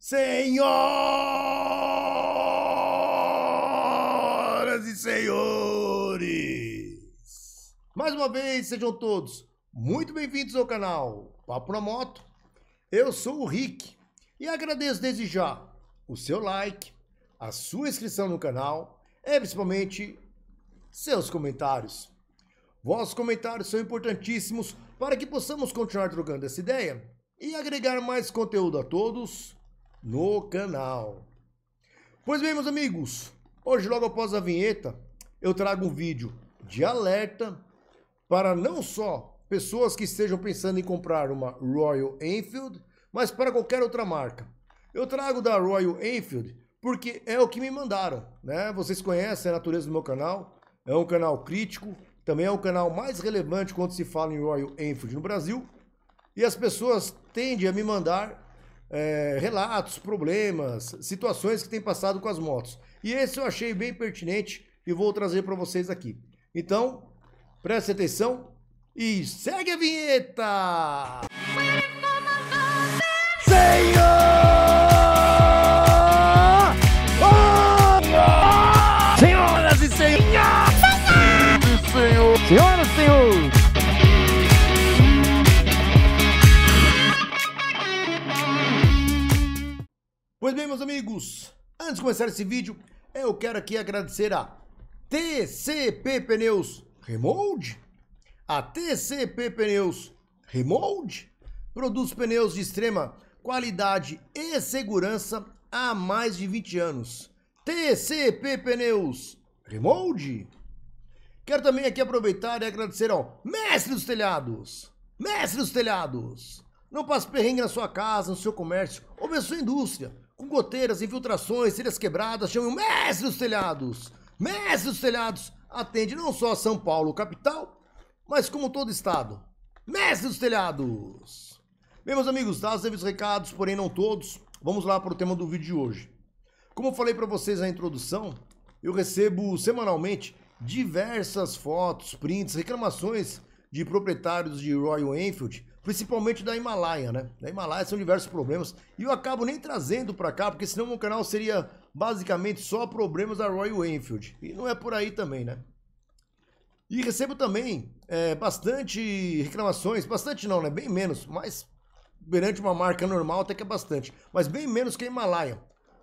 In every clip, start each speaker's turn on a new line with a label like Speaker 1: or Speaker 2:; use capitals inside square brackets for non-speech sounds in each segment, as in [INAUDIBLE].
Speaker 1: Senhoras e senhores! Mais uma vez, sejam todos muito bem-vindos ao canal Papo na Moto. Eu sou o Rick e agradeço desde já o seu like, a sua inscrição no canal e principalmente seus comentários. Vossos comentários são importantíssimos para que possamos continuar trocando essa ideia e agregar mais conteúdo a todos no canal. Pois bem, meus amigos, hoje logo após a vinheta, eu trago um vídeo de alerta para não só pessoas que estejam pensando em comprar uma Royal Enfield, mas para qualquer outra marca. Eu trago da Royal Enfield porque é o que me mandaram, né? Vocês conhecem a natureza do meu canal, é um canal crítico, também é o canal mais relevante quando se fala em Royal Enfield no Brasil. E as pessoas tendem a me mandar é, relatos, problemas, situações que tem passado com as motos. E esse eu achei bem pertinente e vou trazer para vocês aqui. Então, preste atenção e segue a vinheta! Senhor! Senhoras e senhores! Senhoras e senhores! Pois bem, meus amigos, antes de começar esse vídeo, eu quero aqui agradecer a TCP Pneus Remold, a TCP Pneus Remold, produz pneus de extrema qualidade e segurança há mais de 20 anos. TCP Pneus Remold. Quero também aqui aproveitar e agradecer ao Mestre dos Telhados. Mestre dos Telhados. Não passe perrengue na sua casa, no seu comércio ou na sua indústria com goteiras, infiltrações, telhas quebradas, chamam mestre dos telhados. Mestre dos telhados atende não só a São Paulo, capital, mas como todo estado. Mestre dos telhados. Bem, meus amigos, dados devidos recados, porém não todos, vamos lá para o tema do vídeo de hoje. Como eu falei para vocês na introdução, eu recebo semanalmente diversas fotos, prints, reclamações de proprietários de Royal Enfield principalmente da Himalaia, né? Da Himalaia são diversos problemas e eu acabo nem trazendo para cá, porque senão o canal seria basicamente só problemas da Royal Enfield e não é por aí também, né? E recebo também é, bastante reclamações, bastante não, né? Bem menos, mas perante uma marca normal até que é bastante, mas bem menos que a Himalaia,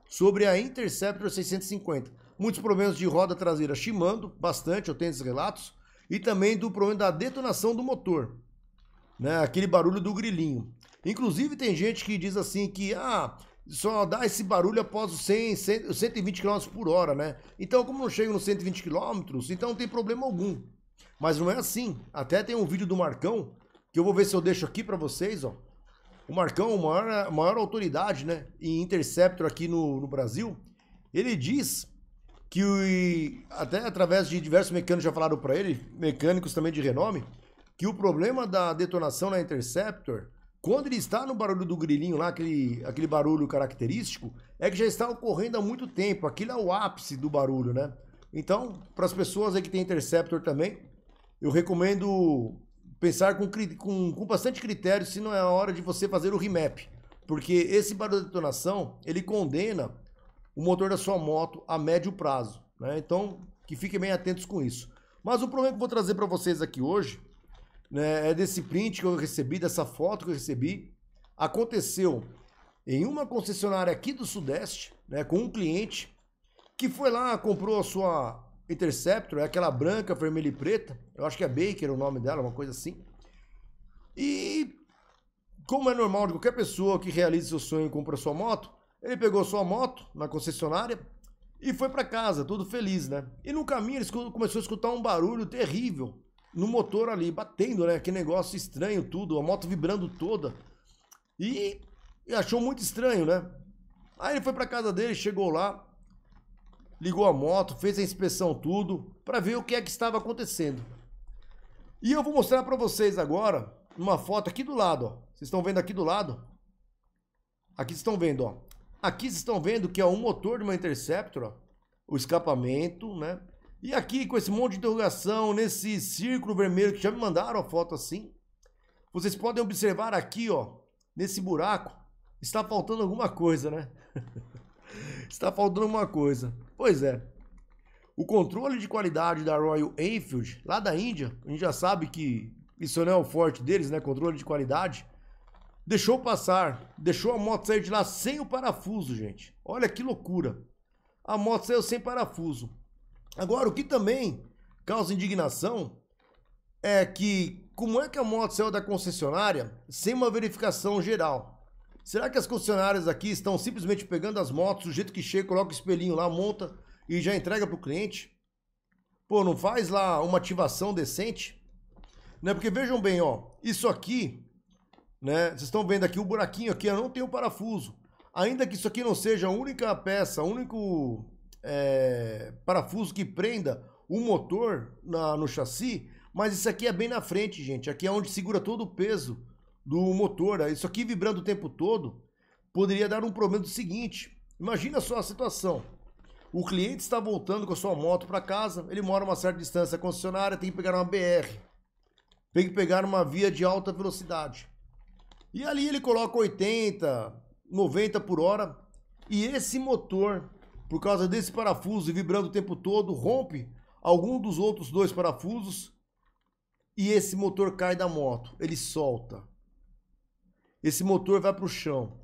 Speaker 1: sobre a Interceptor 650. Muitos problemas de roda traseira chimando, bastante, eu tenho esses relatos, e também do problema da detonação do motor né? Aquele barulho do grilinho. Inclusive tem gente que diz assim que ah, só dá esse barulho após os 100, 120 km por hora, né? Então, como não chego nos 120 km, então não tem problema algum. Mas não é assim. Até tem um vídeo do Marcão, que eu vou ver se eu deixo aqui para vocês, ó. O Marcão, maior, maior autoridade, né? Em Interceptor aqui no, no Brasil, ele diz que, até através de diversos mecânicos já falaram para ele, mecânicos também de renome, que o problema da detonação na Interceptor, quando ele está no barulho do grilinho lá, aquele, aquele barulho característico, é que já está ocorrendo há muito tempo. Aquilo é o ápice do barulho, né? Então, para as pessoas aí que têm Interceptor também, eu recomendo pensar com, com, com bastante critério se não é a hora de você fazer o remap. Porque esse barulho de detonação, ele condena o motor da sua moto a médio prazo. Né? Então, que fiquem bem atentos com isso. Mas o problema que eu vou trazer para vocês aqui hoje né, é desse print que eu recebi, dessa foto que eu recebi. Aconteceu em uma concessionária aqui do Sudeste, né, com um cliente que foi lá, comprou a sua Interceptor, é aquela branca, vermelha e preta. Eu acho que é Baker o nome dela, uma coisa assim. E como é normal de qualquer pessoa que realiza seu sonho e compra sua moto, ele pegou sua moto na concessionária e foi para casa, todo feliz, né? E no caminho ele começou a escutar um barulho terrível no motor ali, batendo, né? Que negócio estranho tudo, a moto vibrando toda. E, e achou muito estranho, né? Aí ele foi para casa dele, chegou lá, ligou a moto, fez a inspeção tudo, para ver o que é que estava acontecendo. E eu vou mostrar para vocês agora uma foto aqui do lado, ó. Vocês estão vendo aqui do lado? Aqui estão vendo, ó. Aqui vocês estão vendo que é um motor de uma Interceptor, ó. O escapamento, né? E aqui, com esse monte de interrogação, nesse círculo vermelho que já me mandaram a foto assim, vocês podem observar aqui, ó, nesse buraco, está faltando alguma coisa, né? [LAUGHS] está faltando alguma coisa. Pois é. O controle de qualidade da Royal Enfield, lá da Índia, a gente já sabe que isso não é o forte deles, né? Controle de qualidade. Deixou passar, deixou a moto sair de lá sem o parafuso, gente. Olha que loucura. A moto saiu sem parafuso. Agora, o que também causa indignação é que como é que a moto saiu da concessionária sem uma verificação geral? Será que as concessionárias aqui estão simplesmente pegando as motos do jeito que chega, coloca o espelhinho lá, monta e já entrega para o cliente? Pô, não faz lá uma ativação decente? Né? Porque vejam bem, ó, isso aqui, né? Vocês estão vendo aqui o buraquinho aqui, eu não tenho parafuso. Ainda que isso aqui não seja a única peça, a único é, parafuso que prenda o motor na, no chassi, mas isso aqui é bem na frente, gente. Aqui é onde segura todo o peso do motor. Isso aqui vibrando o tempo todo poderia dar um problema do seguinte. Imagina só a situação. O cliente está voltando com a sua moto para casa, ele mora uma certa distância da concessionária, tem que pegar uma BR. Tem que pegar uma via de alta velocidade. E ali ele coloca 80, 90 por hora. E esse motor por causa desse parafuso e vibrando o tempo todo, rompe algum dos outros dois parafusos e esse motor cai da moto. Ele solta. Esse motor vai para o chão.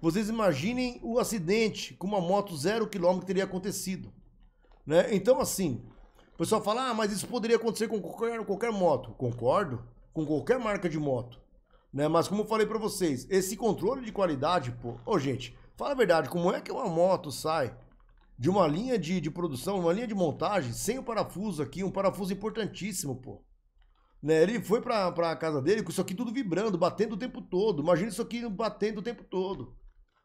Speaker 1: Vocês imaginem o acidente com uma moto zero quilômetro teria acontecido. Né? Então, assim, o pessoal fala, ah, mas isso poderia acontecer com qualquer, qualquer moto. Concordo, com qualquer marca de moto. Né? Mas como eu falei para vocês, esse controle de qualidade, pô... Ô, gente, fala a verdade, como é que uma moto sai de uma linha de, de produção, uma linha de montagem, sem o parafuso aqui, um parafuso importantíssimo, pô. Né? Ele foi pra, pra casa dele com isso aqui tudo vibrando, batendo o tempo todo. Imagina isso aqui batendo o tempo todo.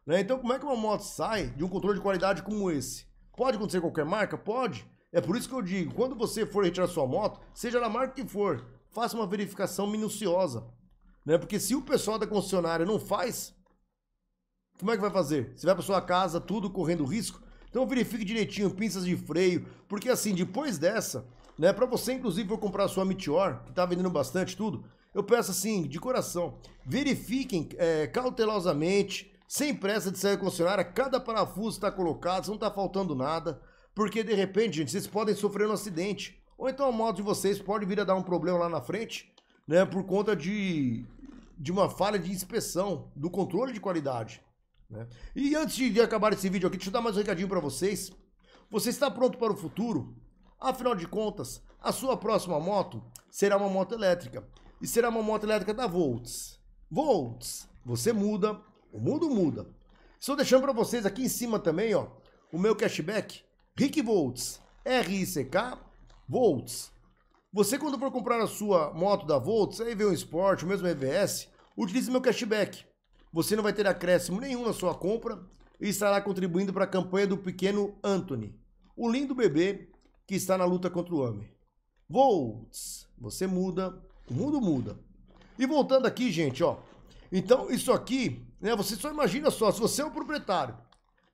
Speaker 1: Né? Então, como é que uma moto sai de um controle de qualidade como esse? Pode acontecer qualquer marca? Pode. É por isso que eu digo, quando você for retirar sua moto, seja da marca que for, faça uma verificação minuciosa. Né? Porque se o pessoal da concessionária não faz, como é que vai fazer? Você vai para sua casa, tudo correndo risco? Então verifique direitinho, pinças de freio, porque assim, depois dessa, né, para você inclusive for comprar a sua Meteor, que tá vendendo bastante tudo, eu peço assim, de coração, verifiquem é, cautelosamente, sem pressa de sair concessionária, cada parafuso está colocado, não tá faltando nada, porque de repente, gente, vocês podem sofrer um acidente, ou então o moto de vocês pode vir a dar um problema lá na frente, né, por conta de, de uma falha de inspeção, do controle de qualidade. Né? E antes de acabar esse vídeo aqui, deixa eu dar mais um recadinho para vocês. Você está pronto para o futuro? Afinal de contas, a sua próxima moto será uma moto elétrica. E será uma moto elétrica da Volts. Volts, você muda, o mundo muda. Estou deixando para vocês aqui em cima também, ó, o meu cashback. Rick Volts, R-I-C-K, Volts. Você quando for comprar a sua moto da Volts, aí vem o Sport, o mesmo EVS, utilize meu cashback. Você não vai ter acréscimo nenhum na sua compra e estará contribuindo para a campanha do pequeno Anthony, o lindo bebê que está na luta contra o homem. Volts, você muda, o mundo muda. E voltando aqui, gente, ó. Então, isso aqui, né, você só imagina só, se você é o um proprietário,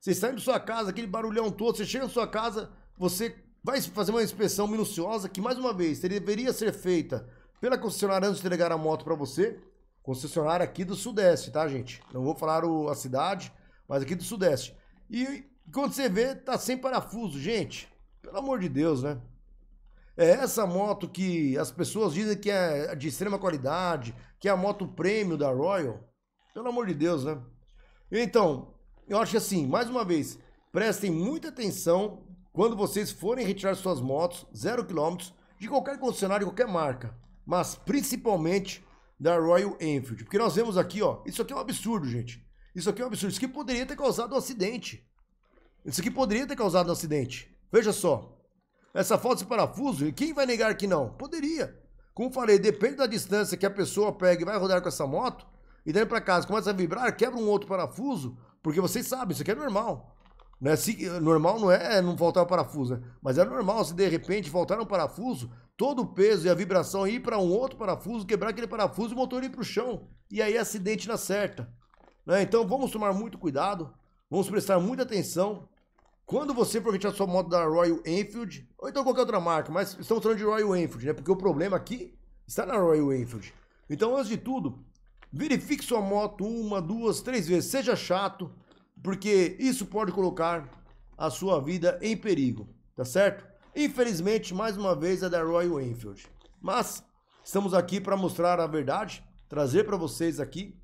Speaker 1: você está indo sua casa, aquele barulhão todo, você chega na sua casa, você vai fazer uma inspeção minuciosa que, mais uma vez, deveria ser feita pela concessionária antes de entregar a moto para você. Concessionária aqui do Sudeste, tá, gente? Não vou falar o, a cidade, mas aqui do Sudeste. E quando você vê, tá sem parafuso, gente. Pelo amor de Deus, né? É essa moto que as pessoas dizem que é de extrema qualidade, que é a moto prêmio da Royal. Pelo amor de Deus, né? Então, eu acho assim, mais uma vez, prestem muita atenção quando vocês forem retirar suas motos zero quilômetros de qualquer concessionário, qualquer marca, mas principalmente da Royal Enfield. Porque nós vemos aqui, ó, isso aqui é um absurdo, gente. Isso aqui é um absurdo. Isso aqui poderia ter causado um acidente. Isso aqui poderia ter causado um acidente. Veja só. Essa falta de parafuso, e quem vai negar que não? Poderia. Como falei, depende da distância que a pessoa pega e vai rodar com essa moto, e daí para casa começa a vibrar, quebra um outro parafuso, porque vocês sabem, isso aqui é normal. É assim normal não é, é não faltar parafuso, né? mas é normal se de repente faltar um parafuso, todo o peso e a vibração ir para um outro parafuso, quebrar aquele parafuso e o motor ir para o chão. E aí acidente na certa. Né? Então vamos tomar muito cuidado, vamos prestar muita atenção. Quando você for retirar sua moto da Royal Enfield, ou então qualquer outra marca, mas estamos falando de Royal Enfield, né? Porque o problema aqui está na Royal Enfield. Então, antes de tudo, verifique sua moto uma, duas, três vezes. Seja chato, porque isso pode colocar a sua vida em perigo, tá certo? Infelizmente, mais uma vez, é da Royal Enfield. Mas estamos aqui para mostrar a verdade, trazer para vocês aqui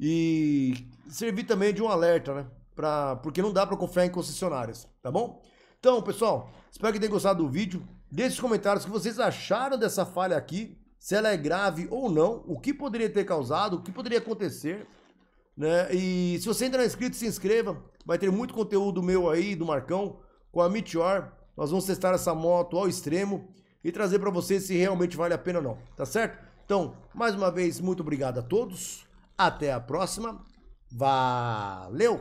Speaker 1: e servir também de um alerta, né? Pra, porque não dá para confiar em concessionárias, tá bom? Então, pessoal, espero que tenham gostado do vídeo. Deixe os comentários o que vocês acharam dessa falha aqui, se ela é grave ou não, o que poderia ter causado, o que poderia acontecer. Né? E se você ainda não é inscrito, se inscreva. Vai ter muito conteúdo meu aí, do Marcão, com a Meteor. Nós vamos testar essa moto ao extremo e trazer para vocês se realmente vale a pena ou não, tá certo? Então, mais uma vez, muito obrigado a todos. Até a próxima. Valeu!